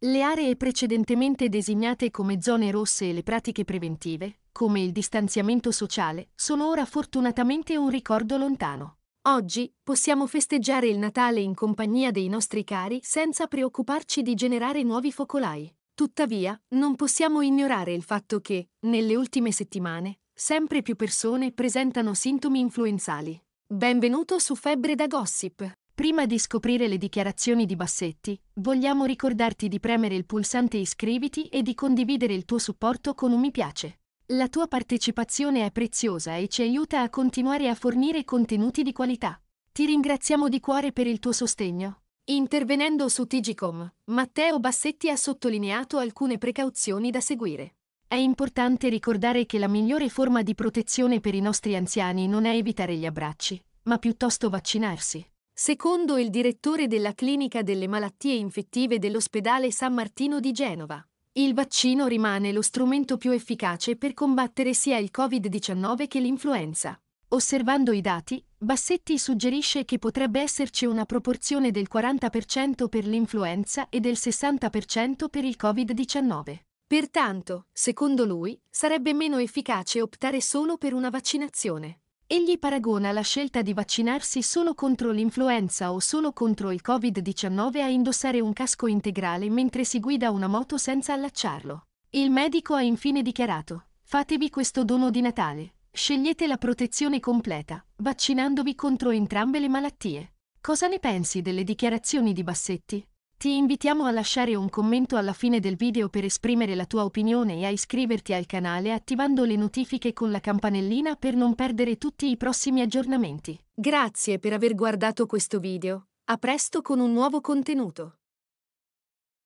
Le aree precedentemente designate come zone rosse e le pratiche preventive, come il distanziamento sociale, sono ora fortunatamente un ricordo lontano. Oggi possiamo festeggiare il Natale in compagnia dei nostri cari senza preoccuparci di generare nuovi focolai. Tuttavia, non possiamo ignorare il fatto che, nelle ultime settimane, sempre più persone presentano sintomi influenzali. Benvenuto su Febbre da Gossip. Prima di scoprire le dichiarazioni di Bassetti, vogliamo ricordarti di premere il pulsante iscriviti e di condividere il tuo supporto con un mi piace. La tua partecipazione è preziosa e ci aiuta a continuare a fornire contenuti di qualità. Ti ringraziamo di cuore per il tuo sostegno. Intervenendo su Tigicom, Matteo Bassetti ha sottolineato alcune precauzioni da seguire. È importante ricordare che la migliore forma di protezione per i nostri anziani non è evitare gli abbracci, ma piuttosto vaccinarsi secondo il direttore della clinica delle malattie infettive dell'ospedale San Martino di Genova. Il vaccino rimane lo strumento più efficace per combattere sia il Covid-19 che l'influenza. Osservando i dati, Bassetti suggerisce che potrebbe esserci una proporzione del 40% per l'influenza e del 60% per il Covid-19. Pertanto, secondo lui, sarebbe meno efficace optare solo per una vaccinazione. Egli paragona la scelta di vaccinarsi solo contro l'influenza o solo contro il Covid-19 a indossare un casco integrale mentre si guida una moto senza allacciarlo. Il medico ha infine dichiarato, fatevi questo dono di Natale, scegliete la protezione completa, vaccinandovi contro entrambe le malattie. Cosa ne pensi delle dichiarazioni di Bassetti? Ti invitiamo a lasciare un commento alla fine del video per esprimere la tua opinione e a iscriverti al canale attivando le notifiche con la campanellina per non perdere tutti i prossimi aggiornamenti. Grazie per aver guardato questo video. A presto con un nuovo contenuto.